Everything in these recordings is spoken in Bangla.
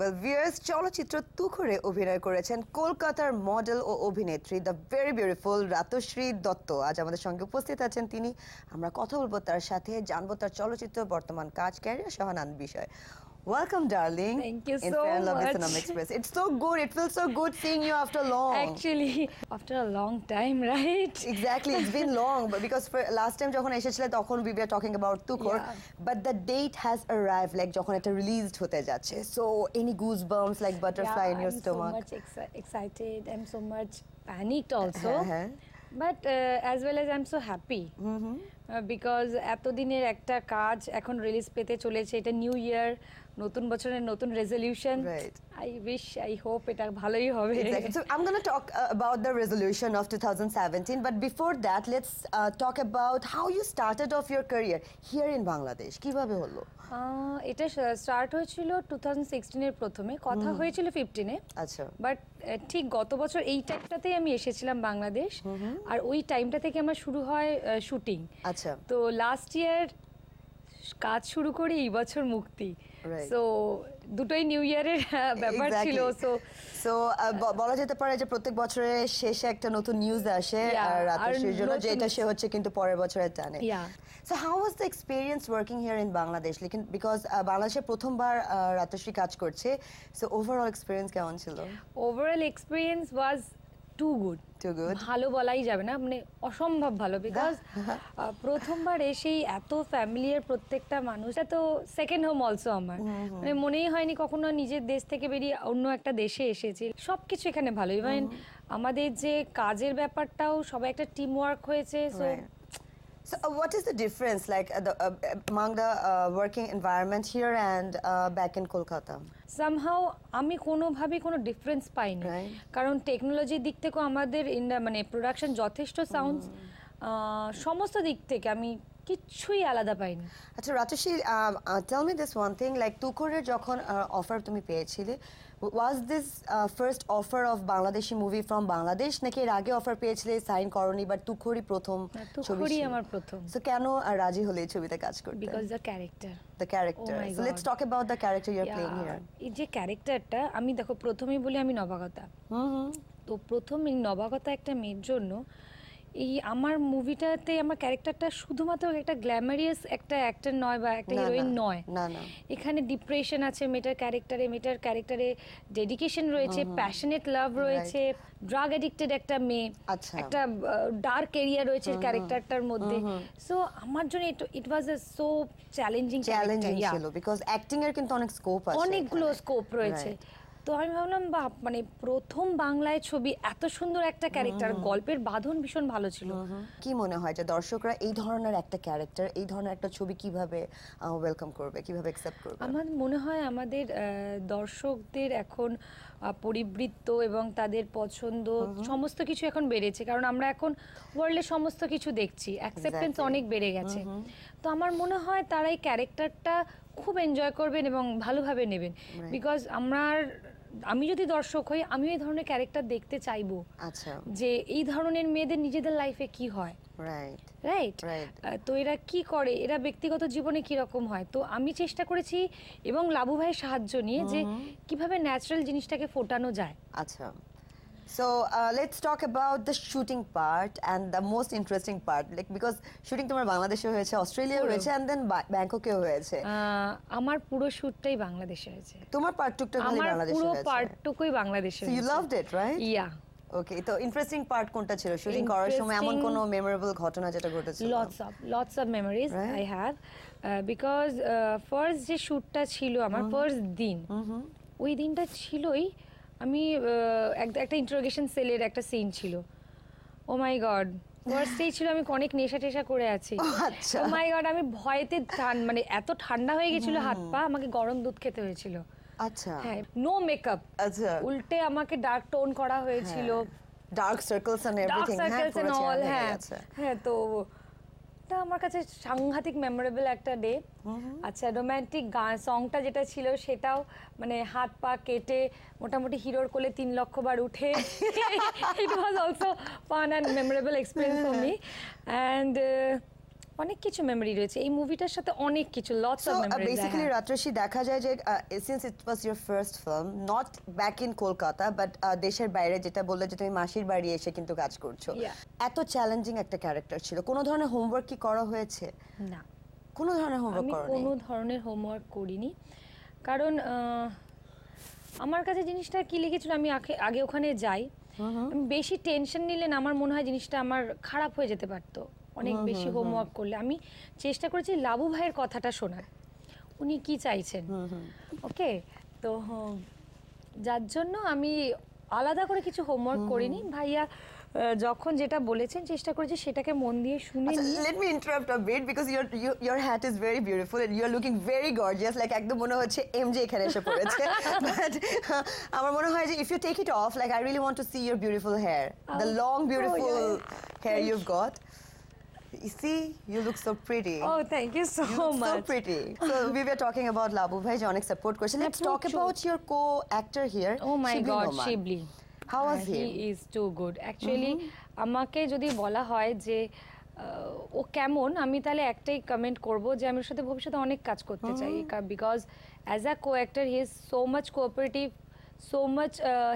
ওয়েল ভিয়ার্স চলচ্চিত্র তুখরে অভিনয় করেছেন কলকাতার মডেল ও অভিনেত্রী the very beautiful Ratashree Dutta আজ আমাদের সঙ্গে উপস্থিত আছেন তিনি আমরা কথা বলবো তার সাথে জানবো তার চলচ্চিত্র বর্তমান কাজ ক্যারিয়ার সহানান বিষয় Welcome, darling. Thank you in so Fair Love much. Sanam Express. It's so good. It feels so good seeing you after long. Actually, after a long time, right? Exactly. It's been long, but because for last time যখন এসেছিলে তখন we were talking about Tukur, yeah. but the date has arrived. Like যখন এটা released হতে যাচ্ছে. So any goosebumps, like butterfly yeah, in your I'm stomach? I'm so much exci- excited. I'm so much panicked also. Uh-huh. But as well as I am so happy because এতদিনের একটা কাজ এখন রিলিজ পেতে চলেছে এটা নিউ ইয়ার নতুন বছরের নতুন resolution I wish I hope এটা ভালোই হবে so I am gonna talk about the resolution of 2017 but before that let's talk about how you started off your career here in Bangladesh কিভাবে হলো এটা স্টার্ট হয়েছিল 2016 এর প্রথমে কথা হয়েছিল 15 আচ্ছা। এ আচ্ছা বাট ঠিক গত বছর এই টাইমটাতেই আমি এসেছিলাম বাংলাদেশ আর ওই টাইমটা থেকে আমার শুরু হয় শুটিং আচ্ছা তো লাস্ট ইয়ার কাজ শুরু করে এই বছর মুক্তি সো দুটোই নিউ ইয়ারের ব্যাপার ছিল সো সো বলা যেতে পারে যে প্রত্যেক বছরে শেষে একটা নতুন নিউজ আসে আর সেই জন্য যেটা সে হচ্ছে কিন্তু পরের বছরে টানে so how was the experience working here in Bangladesh লেকিন বিকজ বাংলাদেশে প্রথমবার রাতশ্রী কাজ করছে সো ওভারঅল এক্সপেরিয়েন্স কেমন ছিল overall experience was too good too good ভালো বলাই যাবে না মানে অসম্ভব ভালো বিকজ প্রথমবার এসেই এত ফ্যামিলিয়ার প্রত্যেকটা মানুষ তো সেকেন্ড হোম অলসো আমার মানে মনেই হয়নি কখনো নিজের দেশ থেকে বেরিয়ে অন্য একটা দেশে এসেছি সব কিছু এখানে ভালো ইভেন আমাদের যে কাজের ব্যাপারটাও সবাই একটা টিম ওয়ার্ক হয়েছে so So, uh, what is the difference like uh, the, uh, among the uh, working environment here and uh, back in Kolkata? Somehow আমি কোনোভাবে কোনো ডিফারেন্স পাইনি Right. কারণ টেকনোলজির দিক থেকেও আমাদের in- মানে প্রোডাকশন যথেষ্ট সাউন্ডস সমস্ত দিক থেকে আমি কিচ্ছুই আলাদা পাইনি আচ্ছা Rajashree tell me this one thing like তুকুরের যখন অফার তুমি পেয়েছিলে was this first offer of Bangladeshi movie from Bangladesh নাকি এর আগে অফার পেয়েছিলে সাইন করনি বাট তুকুরি প্রথম তুকুরি আমার প্রথম সো কেন রাজি হলে এই ছবিতে কাজ করতে because the character the character so let's talk about the character you are playing here এই যে ক্যারেক্টারটা আমি দেখো প্রথমেই বলি আমি নবাগতা হুম তো প্রথম নবাগতা একটা মেয়ের জন্য এই আমার মুভিটাতে আমার ক্যারেক্টারটা শুধুমাত্র একটা গ্ল্যামারিয়াস একটা অ্যাক্টার নয় বা একটা হিরোইন নয় এখানে ডিপ্রেশন আছে মেটার ক্যারেক্টারে মেটার ক্যারেক্টারে ডেডিকেশন রয়েছে প্যাশনেট লাভ রয়েছে ড্রাগ অ্যাডিক্টেড একটা মেয়ে আচ্ছা। একটা ডার্ক এরিয়া রয়েছে ক্যারেক্টারটার মধ্যে সো আমার জন্য it was a so challenging challenging ছিল বিকজ অ্যাক্টিং এর কিন্তু অনেক স্কোপ আছে অনেকগুলো স্কোপ রয়েছে তো আমি ভাবলাম বা মানে প্রথম বাংলায় ছবি এত সুন্দর একটা ক্যারেক্টার গল্পের বাঁধন ভীষণ ভালো ছিল কি মনে হয় যে দর্শকরা এই ধরনের একটা ক্যারেক্টার এই ধরনের একটা ছবি কিভাবে ওয়েলকাম করবে কিভাবে অ্যাকসেপ্ট করবে আমার মনে হয় আমাদের দর্শকদের এখন পরিবৃত্ত এবং তাদের পছন্দ সমস্ত কিছু এখন বেড়েছে কারণ আমরা এখন ওয়ার্ল্ডে সমস্ত কিছু দেখছি অ্যাকসেপ্টেন্স অনেক বেড়ে গেছে তো আমার মনে হয় তারা এই ক্যারেক্টারটা খুব এনজয় করবেন এবং ভালোভাবে নেবেন বিকজ আমার আমি যদি দর্শক হই আমি এই ধরনের ক্যারেক্টার দেখতে চাইবো আচ্ছা যে এই ধরনের মেয়েদের নিজেদের লাইফে কি হয় রাইট রাইট তো এরা কি করে এরা ব্যক্তিগত জীবনে কি রকম হয় তো আমি চেষ্টা করেছি এবং লাভু ভাইয়ের সাহায্য নিয়ে যে কিভাবে ন্যাচারাল জিনিসটাকে ফোটানো যায় আচ্ছা So uh, let's talk about the shooting part and the most interesting part, like because shooting তোমার বাংলাদেশে হয়েছে, অস্ট্রেলিয়া হয়েছে, and then ব্যাংককে হয়েছে। আমার পুরো শুটটাই বাংলাদেশে হয়েছে। তোমার পার্টটুকটা বাংলাদেশে হয়েছে। আমার পুরো পার্টটুকুই বাংলাদেশে হয়েছে। So you loved it, right? Yeah. ওকে তো ইন্টারেস্টিং পার্ট কোনটা ছিল শুটিং করার সময় এমন কোন মেমোরেবল ঘটনা যেটা ঘটেছিল lots of lots of memories I have because first যে শুটটা ছিল আমার ফার্স্ট দিন ওই দিনটা ছিলই আমি একটা ইন্টারোগেশন সেলের একটা সিন ছিল ও মাই গড ফার্স্টেই ছিল আমি অনেক নেশা টেশা করে আছি ও মাই আচ্ছা। গড oh আমি ভয়েতে টান মানে এত ঠান্ডা হয়ে গেছিল হাত পা আমাকে গরম দুধ খেতে হয়েছিল আচ্ছা হ্যাঁ নো মেকআপ আচ্ছা উল্টে আমাকে ডার্ক টোন করা হয়েছিল ডার্ক সার্কেলস এন্ড এভরিথিং হ্যাঁ হ্যাঁ, হ্যাঁ।, হ্যাঁ তো এটা আমার কাছে সাংঘাতিক মেমোরেবল একটা ডে আচ্ছা রোম্যান্টিক গান সংটা যেটা ছিল সেটাও মানে হাত পা কেটে মোটামুটি হিরোর কোলে তিন লক্ষ বার উঠে it was also fun and memorable experience for me and অনেক কিছু মেমরি রয়েছে এই মুভিটার সাথে অনেক কিছু lots of memory basically Ratashree দেখা যায় যে since it was your first film not back in Kolkata but দেশের বাইরে যেটা বললে যে তুমি মাসির বাড়ি এসে কিন্তু কাজ করছো এত চ্যালেঞ্জিং একটা ক্যারেক্টার ছিল কোনো ধরনের হোমওয়ার্ক কি করা হয়েছে না কোনো ধরনের হোমওয়ার্ক করনি কোনো ধরনের হোমওয়ার্ক করিনি কারণ আমার কাছে জিনিসটা কি লেগেছিল আমি আগে ওখানে যাই বেশি টেনশন নিলে আমার মনে হয় জিনিসটা আমার খারাপ হয়ে যেতে পারতো অনেক হ্যাঁ, বেশি হ্যাঁ, হোমওয়ার্ক হ্যাঁ। করলে আমি চেষ্টা করেছি লাবু ভাইয়ের কথাটা শোনার উনি কি চাইছেন ওকে তো যার জন্য আমি আলাদা করে কিছু হোমওয়ার্ক করিনি ভাইয়া যখন যেটা বলেছেন চেষ্টা করেছি সেটাকে মন দিয়ে শুনে let me interrupt a bit because your your hat is very beautiful and you are looking very gorgeous like একদম মনে হচ্ছে এম জে এখানে এসে পড়েছে বাট আমার মনে হয় যে if you take it off like I really want to see your beautiful hair the long beautiful hair you've got You see, you look so pretty. Oh, thank you so you look much. So pretty. So we were talking about Labu Bhai Jonik support question. Let's talk true. about your co-actor here. Oh my Shibli God, Noman. Shibli. How was uh, he? He is too good. Actually, আমাকে যদি বলা হয় যে ও কেমন আমি তাহলে একটাই কমেন্ট করব যে আমি ওর সাথে ভবিষ্যতে অনেক কাজ করতে চাই because as a co actor he is so much cooperative so much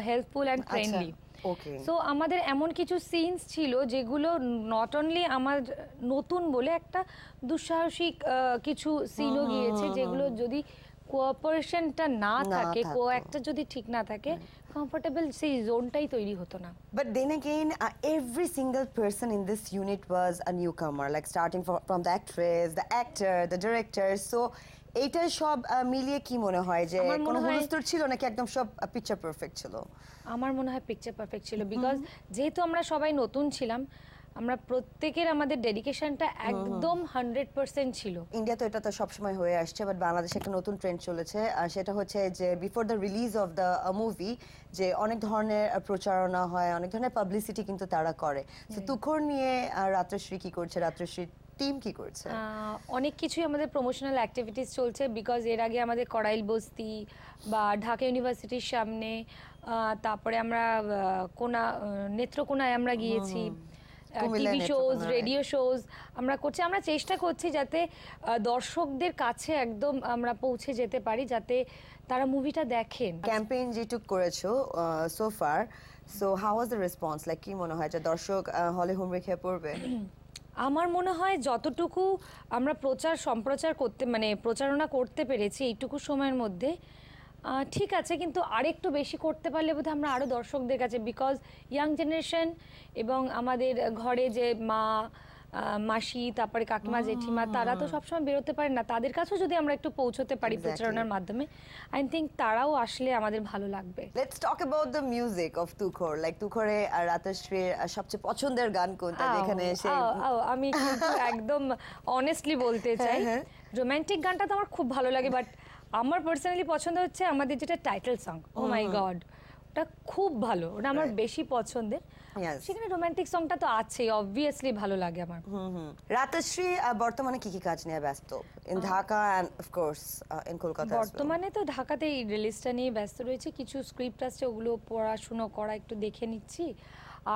helpful and friendly so আমাদের এমন কিছু সিনস ছিল যেগুলো নট অনলি আমার নতুন বলে একটা দুঃসাহসিক কিছু সিনও গিয়েছে যেগুলো যদি কোঅপারেশনটা না থাকে কো একটা যদি ঠিক না থাকে কমফোর্টেবল সেই জোনটাই তৈরি হতো না but then again every single person in this unit was a newcomer like starting from the actress the actor the director so এইটা সব মিলিয়ে কি মনে হয় যে কোনো হুলস্থুল ছিল নাকি একদম সব পিকচার পারফেক্ট ছিল আমার মনে হয় পিকচার পারফেক্ট ছিল বিকজ যেহেতু আমরা সবাই নতুন ছিলাম আমরা প্রত্যেকের আমাদের ডেডিকেশনটা একদম হান্ড্রেড পার্সেন্ট ছিল ইন্ডিয়া তো এটা তো সবসময় হয়ে আসছে বাট বাংলাদেশে একটা নতুন ট্রেন্ড চলেছে আর সেটা হচ্ছে যে before the release of the movie যে অনেক ধরনের প্রচারণা হয় অনেক ধরনের পাবলিসিটি কিন্তু তারা করে তো তুখর নিয়ে রাত্রশ্রী কি করছে রাত্রশ্রী টিম কি করছে অনেক কিছুই আমাদের প্রমোশনাল অ্যাক্টিভিটিস চলছে বিকজ এর আগে আমাদের করাইল বস্তি বা ঢাকা ইউনিভার্সিটির সামনে তারপরে আমরা কোনা নেত্রকোনায় আমরা গিয়েছি টিভি শোজ রেডিও শোজ আমরা করছি আমরা চেষ্টা করছি যাতে দর্শকদের কাছে একদম আমরা পৌঁছে যেতে পারি যাতে তারা মুভিটা দেখেন ক্যাম্পেইন যেটুক করেছো so far so how was the response like কি মনে হয় যে দর্শক হলে হোম রেখে পড়বে আমার মনে হয় যতটুকু আমরা প্রচার সম্প্রচার করতে মানে প্রচারণা করতে পেরেছি এইটুকু সময়ের মধ্যে ঠিক আছে কিন্তু আরেকটু বেশি করতে পারলে বোধহয় আমরা আরও দর্শকদের কাছে বিকজ ইয়াং জেনারেশন এবং আমাদের ঘরে যে মা মাসি তারপরে কাকিমা জেঠিমা তারা তো সবসময় বেরোতে পারে না তাদের কাছেও যদি আমরা একটু পৌঁছতে পারি প্রচারণার মাধ্যমে আই থিঙ্ক তারাও আসলে আমাদের ভালো লাগবে let's talk about the music of Tukhor like তুখরে আর রাতশ্রীর সবচেয়ে পছন্দের গান কোনটা এখানে এসে আমি একদম অনেস্টলি বলতে হ্যাঁ, চাই রোমান্টিক হ্যাঁ। গানটা তো আমার খুব ভালো লাগে বাট আমার পার্সোনালি পছন্দ হচ্ছে আমাদের যেটা title song oh oh my god সংটা খুব ভালো ওটা আমার বেশি পছন্দের সেখানে রোমান্টিক সংটা তো আছেই অবভিয়াসলি ভালো লাগে আমার রাতশ্রী বর্তমানে কি কি কাজ নিয়ে ব্যস্ত in Dhaka and of course in Kolkata বর্তমানে তো ঢাকাতেই রিলিজটা নিয়ে ব্যস্ত রয়েছে কিছু স্ক্রিপ্ট আছে ওগুলো পড়াশুনো করা একটু দেখে নিচ্ছি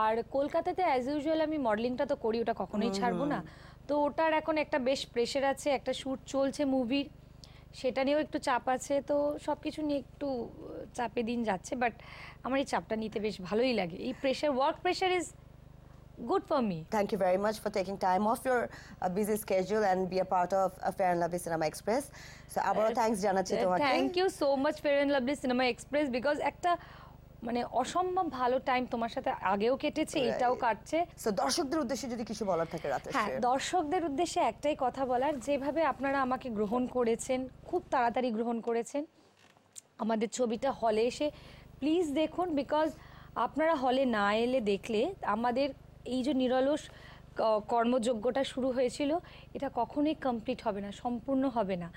আর কলকাতাতে অ্যাজ ইউজুয়াল আমি মডেলিংটা তো করি ওটা কখনোই ছাড়বো না তো ওটার এখন একটা বেশ প্রেশার আছে একটা শ্যুট চলছে মুভির সেটা নিয়েও একটু চাপ আছে তো সব কিছু নিয়ে একটু চাপে দিন যাচ্ছে বাট আমার এই চাপটা নিতে বেশ ভালোই লাগে এই pressure work pressure is good for me. Thank you very much for taking time off your uh, busy schedule and be a part of uh, Fair and Lovely Cinema Express. So, আবারও thanks জানাচ্ছি তোমাকে. Thank you so much Fair and Lovely Cinema Express because একটা মানে অসম্ভব ভালো টাইম তোমার সাথে আগেও কেটেছে এটাও কাটছে সো দর্শকদের উদ্দেশ্যে যদি কিছু বলার থাকে রাতে হ্যাঁ দর্শকদের উদ্দেশ্যে একটাই কথা বলার যেভাবে আপনারা আমাকে গ্রহণ করেছেন খুব তাড়াতাড়ি গ্রহণ করেছেন আমাদের ছবিটা হলে এসে প্লিজ দেখুন বিকজ আপনারা হলে না এলে দেখলে আমাদের এই যে নিরলস কর্মযজ্ঞটা শুরু হয়েছিল এটা কখনোই কমপ্লিট হবে না সম্পূর্ণ হবে না